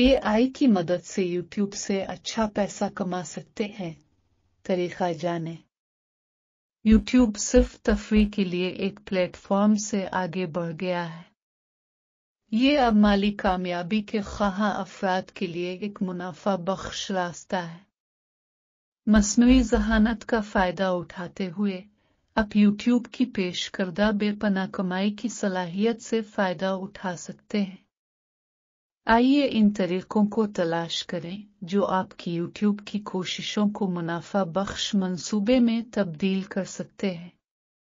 AI की मदद से यूट्यूब से अच्छा पैसा कमा सकते हैं तरीका जाने यूट्यूब सिर्फ तफरी के लिए एक प्लेटफॉर्म से आगे बढ़ गया है ये अब माली कामयाबी के खा अफराद के लिए एक मुनाफा बख्श रास्ता है मसनू जहानत का फ़ायदा उठाते हुए आप यूट्यूब की पेश करदा बेपना कमाई की सलाहियत से फ़ायदा उठा सकते हैं आइए इन तरीकों को तलाश करें जो आपकी यूट्यूब की कोशिशों को मुनाफा बख्श मंसूबे में तब्दील कर सकते हैं